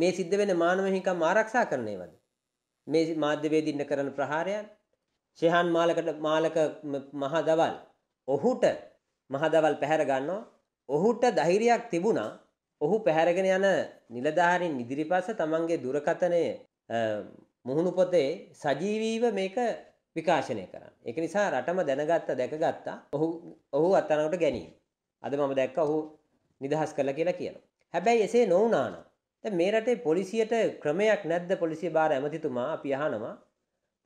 මේ සිද්ධ වෙන මානව හිමිකම් ආරක්ෂා කරන ඒවාද? මේ මාධ්‍යවේදීන් කරන ප්‍රහාරයන් ෂෙහාන් මාලකට මාලක මහ දවල් ඔහුට මහ දවල් පැහැර ගන්නවා. ඔහුට ධෛර්යයක් තිබුණා. ඔහු පැහැරගෙන යන නිලධාරීන් ඉදිරිපස තමන්ගේ දුරකථනය මුහුණු පොතේ සජීවීව මේක විකාශනය කරන්න. ඒක නිසා රටම දැනගත්ත දැකගත්තා. ඔහු ඔහු අත්අඩංගුවට ගැනීම. අද මම දැක්ක ඔහු නිදහස් කළා කියලා කියනවා. හැබැයි එසේ නොවුණා නම් දැන් මේ රටේ පොලිසියට ක්‍රමයක් නැද්ද පොලිසිය බාර ඇමතිතුමා අපි අහනවා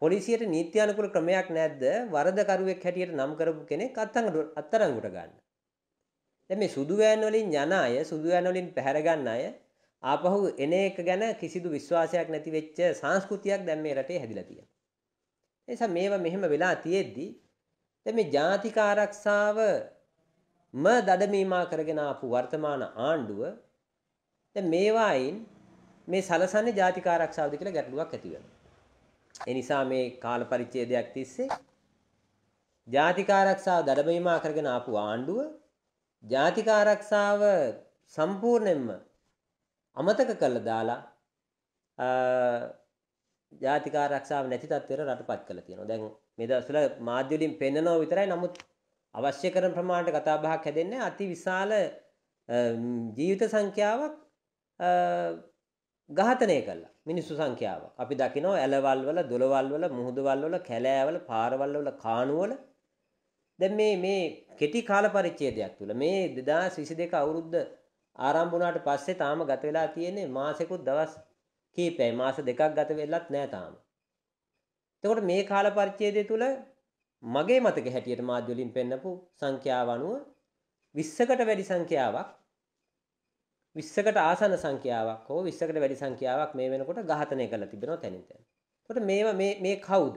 පොලිසියට නීත්‍යානුකූල ක්‍රමයක් නැද්ද වරදකරුවෙක් හැටියට නම් කරපු කෙනෙක් අත්අඩංගුවට ගන්න. දැන් මේ සුදු වෑන් වලින් යන අය සුදු වෑන් වලින් පැහැර ගන්න අය ආපහු එන එක ගැන කිසිදු විශ්වාසයක් නැති වෙච්ච සංස්කෘතියක් දැන් මේ රටේ හැදිලා තියෙනවා. ඒ නිසා මේවා මෙහෙම වෙලා තියෙද්දි දැන් මේ ජාතික ආරක්ෂාව ම දඩමීමා කරගෙන ආපු වර්තමාන ආණ්ඩුව දැන් මේවායින් මේ සලසන්නේ ජාතික ආරක්ෂාවද කියලා ගැටලුවක් ඇති වෙනවා. ඒ නිසා මේ කාල පරිච්ඡේදයක් තිස්සේ ජාතික ආරක්ෂාව දඩමීමා කරගෙන ආපු ආණ්ඩුව ජාතික ආරක්ෂාව සම්පූර්ණයෙන්ම අමතක කළා දාලා ජාතික ආරක්ෂාව නැති තත්ත්වයට රටපත් කළා තියෙනවා. දැන් මේ දවස්වල මාධ්‍ය වලින් පෙන්නනවා විතරයි නමුත් අවශ්‍ය කරන ප්‍රමාණයට කතා බහක් හැදෙන්නේ අති විශාල ජීවිත සංඛ්‍යාවක් ඝාතනය කළා මිනිස්සු සංඛ්‍යාව. අපි දකිනවා ඇලවල් වල, දොළවල් වල, මුහුදවල් වල, කැලෑවල, පාරවල් වල, කානුවල දැන් මේ මේ කෙටි කාල පරිච්ඡේදයක් තුල මේ 2022 අවුරුද්ද ආරම්භ වුණාට පස්සේ තාම ගත වෙලා තියෙන්නේ මාසෙකුත් දවස් කීපයයි මාස දෙකක් ගත වෙලත් නැහැ තාම. එතකොට මේ කාල පරිච්ඡේදය තුල මගේ මතක හැටියට මාධ්‍ය වලින් පෙන්නපු සංඛ්‍යාව අනුව 20කට වැඩි සංඛ්‍යාවක් 20කට ආසන සංඛ්‍යාවක් හෝ 20කට වැඩි සංඛ්‍යාවක් මේ වෙනකොට ඝාතනය කරලා තිබෙනවා තැනින් තැන. එතකොට මේවා මේ මේ කවුද?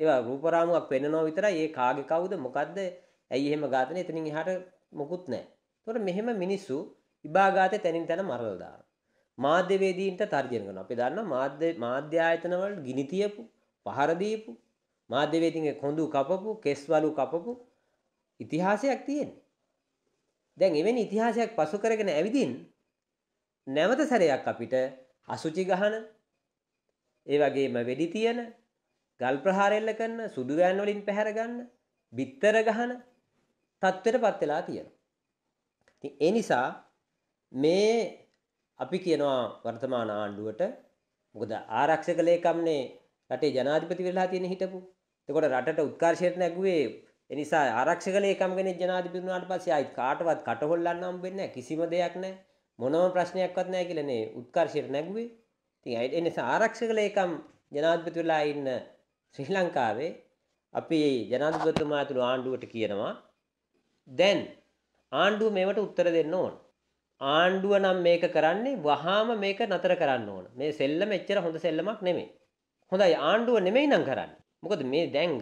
ඒවා රූප රාමුවක් වෙන්නනෝ විතරයි. ඒ කාගේ කවුද? මොකද්ද? ඇයි එහෙම ඝාතනය? එතනින් එහාට මොකුත් නැහැ. එතකොට මෙහෙම මිනිස්සු ඉබාගාතේ තැනින් තැන මරලා දානවා. මාධ්‍යවේදීන්ට තර්ජන කරනවා. අපි දන්නවා මාධ්‍ය මාධ්‍ය ආයතන වල ගිනි තියපු, පහර දීපු, මාධ්‍යවේදීන්ගේ කොඳු කපපු, කෙස්වලු කපපු ඉතිහාසයක් තියෙනවා. දැන් එවැනි ඉතිහාසයක් පසු කරගෙන ඇවිදින්න නැවත සැරයක් අපිට අසුචි ගහන ඒ වගේම වෙඩි තියෙන ගල් ප්‍රහාර එල්ල කරන සුදු වෑන් වලින් පැහැර ගන්න බිත්තර ගහන තත්ත්වයටපත් වෙලා තියෙනවා. ඉතින් ඒ නිසා මේ අපි කියනවා වර්තමාන ආණ්ඩුවට මොකද ආරක්ෂක ලේකම්නේ රටේ ජනාධිපති වෙලා තියෙන හිටපු. එතකොට රටට උත්කර්ෂයට නැගුවේ ඒ නිසා ආරක්ෂක ලේකම් කෙනෙක් ජනාධිපති වුණාට පස්සේ ආයි කාටවත් කටහොල්ලන්න හම්බ වෙන්නේ නැහැ කිසිම දෙයක් නැහැ. මොනම ප්‍රශ්නයක්වත් නැහැ කියලා නේ උත්කර්ෂයට නැගුවේ. ඉතින් ඒ නිසා ආරක්ෂක ලේකම් ජනාධිපති වෙලා ඉන්න ශ්‍රී ලංකාවේ අපි ජනාධිපතිතුමා ඇතුළු ආණ්ඩුවට කියනවා දැන් ආණ්ඩුව මේවට උත්තර දෙන්න ඕන. ආණ්ඩුව නම් මේක කරන්නේ වහාම මේක නතර කරන්න ඕන. මේ සෙල්ලම එච්චර හොඳ සෙල්ලමක් නෙමෙයි. හොඳයි ආණ්ඩුව නෙමෙයි නම් කරන්නේ. මොකද මේ දැන්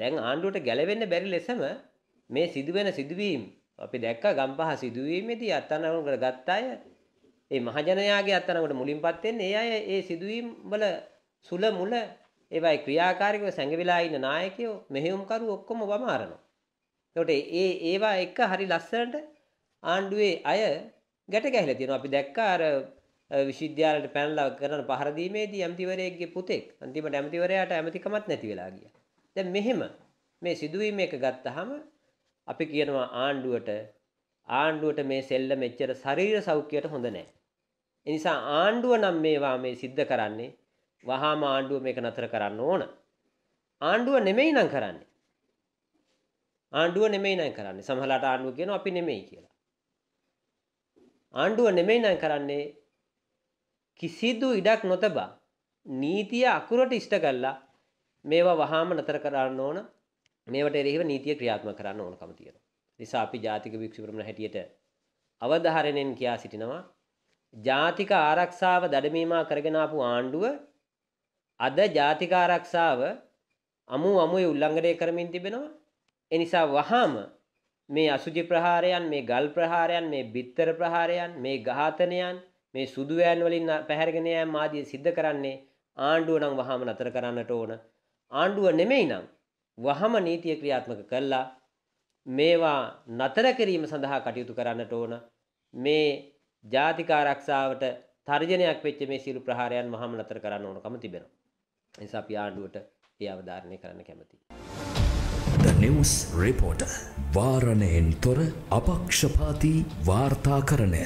දැන් ආණ්ඩුවට ගැලවෙන්න බැරි ලෙසම මේ සිදුවෙන සිදුවීම් අපි දැක්ක ගම්පහ සිදුවීමේදී අත්අඩංගුවට කරගත් අය ඒ මහජනයාගේ අත්අඩංගුවට මුලින්පත් වෙන්නේ ඒ අය ඒ සිදුවීම් වල සුල මුල ඒවයි ක්‍රියාකාරීකව සැඟවිලා ඉන්න නායකයෝ මෙහෙයුම්කරු ඔක්කොම වමාරනවා. එතකොට ඒ ඒවා එක හරි ලස්සනට ආණ්ඩුවේ අය ගැට ගැහිලා තියෙනවා. අපි දැක්කා අර විශ්වවිද්‍යාලයට පැනලා කරන පහර දීමේදී ඇමතිවරයෙක්ගේ පුතෙක් අන්තිමට ඇමතිවරයාට ඇමතිකමක් නැති වෙලා ගියා. දැන් මෙහෙම මේ සිදුවීම එක ගත්තාම අපි කියනවා ආණ්ඩුවට ආණ්ඩුවට මේ සෙල්ල මෙච්චර ශරීර සෞඛ්‍යයට හොඳ නෑ. එනිසා ආණ්ඩුව නම් මේවා මේ සිද්ධ කරන්නේ වහාම ආණ්ඩුව මේක නතර කරන්න ඕන. ආණ්ඩුව නෙමෙයි නම් කරන්නේ. ආණ්ඩුව නෙමෙයි නම් කරන්නේ. සමහරලාට ආණ්ඩුව කියනවා අපි නෙමෙයි කියලා. ආණ්ඩුව නෙමෙයි නම් කරන්නේ කිසිදු ඉඩක් නොතබා නීතිය අකුරට ඉෂ්ට කළා මේවා වහාම නතර කරන්න ඕන මේවට එරෙහිව නීතිය ක්‍රියාත්මක කරන්න ඕනකම තියෙනවා. නිසා අපි ජාතික භික්ෂු ප්‍රමුණ හැටියට අවධාරණයෙන් කියා සිටිනවා ජාතික ආරක්ෂාව දඩමීමා කරගෙන ආපු ආණ්ඩුව අද ජාතික ආරක්ෂාව අමු අමුයි උල්ලංඝනය කරමින් තිබෙනවා. ඒ නිසා වහාම මේ අසුචි ප්‍රහාරයන් මේ ගල් ප්‍රහාරයන් මේ බිත්තර ප්‍රහාරයන් මේ ඝාතනයන් මේ සුදු වෑන් වලින් පැහැරගෙන යෑම ආදී සිද්ධ කරන්නේ ආණ්ඩුව නම් වහාම නතර කරන්නට ඕන ආණ්ඩුව නෙමෙයි නම් වහම නීතිය ක්‍රියාත්මක කළා මේවා නතර කිරීම සඳහා කටයුතු කරන්නට ඕන මේ ජාතික ආරක්ෂාවට තර්ජනයක් වෙච්ච මේ සියලු ප්‍රහාරයන් වහම නතර කරන්න ඕනකම තිබෙනවා. ඒ නිසා අපි ආණ්ඩුවට ඒ අවධාරණය කරන්න කැමතියි. The News Reporter වාරණයෙන් තොර අපක්ෂපාතී වාර්තාකරණය